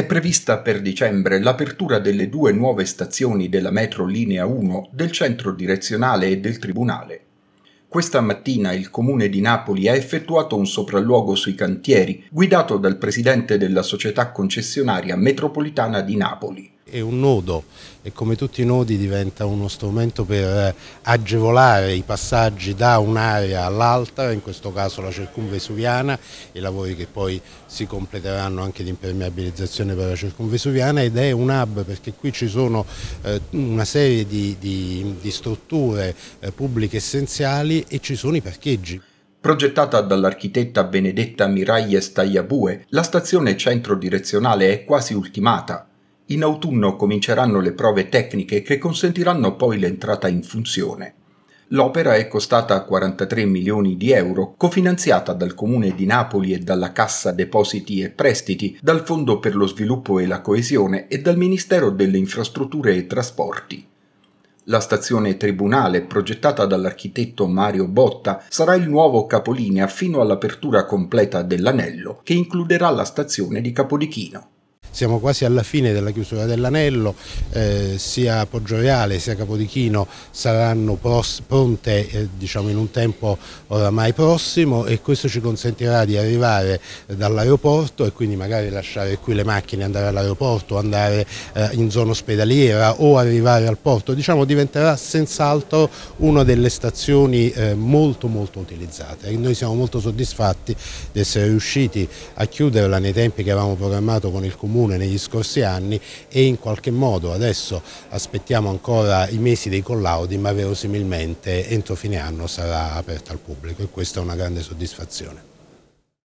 è prevista per dicembre l'apertura delle due nuove stazioni della metro linea 1 del centro direzionale e del tribunale. Questa mattina il comune di Napoli ha effettuato un sopralluogo sui cantieri guidato dal presidente della società concessionaria metropolitana di Napoli è un nodo e come tutti i nodi diventa uno strumento per eh, agevolare i passaggi da un'area all'altra, in questo caso la circumvesuviana, i lavori che poi si completeranno anche di impermeabilizzazione per la circumvesuviana ed è un hub perché qui ci sono eh, una serie di, di, di strutture eh, pubbliche essenziali e ci sono i parcheggi. Progettata dall'architetta Benedetta Miraglia Stagliabue, la stazione centro direzionale è quasi ultimata, in autunno cominceranno le prove tecniche che consentiranno poi l'entrata in funzione. L'opera è costata 43 milioni di euro, cofinanziata dal Comune di Napoli e dalla Cassa Depositi e Prestiti, dal Fondo per lo Sviluppo e la Coesione e dal Ministero delle Infrastrutture e Trasporti. La stazione Tribunale, progettata dall'architetto Mario Botta, sarà il nuovo capolinea fino all'apertura completa dell'anello, che includerà la stazione di Capodichino siamo quasi alla fine della chiusura dell'anello, eh, sia Poggioreale sia Capodichino saranno pros, pronte eh, diciamo in un tempo oramai prossimo e questo ci consentirà di arrivare eh, dall'aeroporto e quindi magari lasciare qui le macchine, andare all'aeroporto, andare eh, in zona ospedaliera o arrivare al porto, diciamo diventerà senz'altro una delle stazioni eh, molto molto utilizzate e noi siamo molto soddisfatti di essere riusciti a chiuderla nei tempi che avevamo programmato con il Comune comune negli scorsi anni e in qualche modo adesso aspettiamo ancora i mesi dei collaudi ma verosimilmente entro fine anno sarà aperta al pubblico e questa è una grande soddisfazione.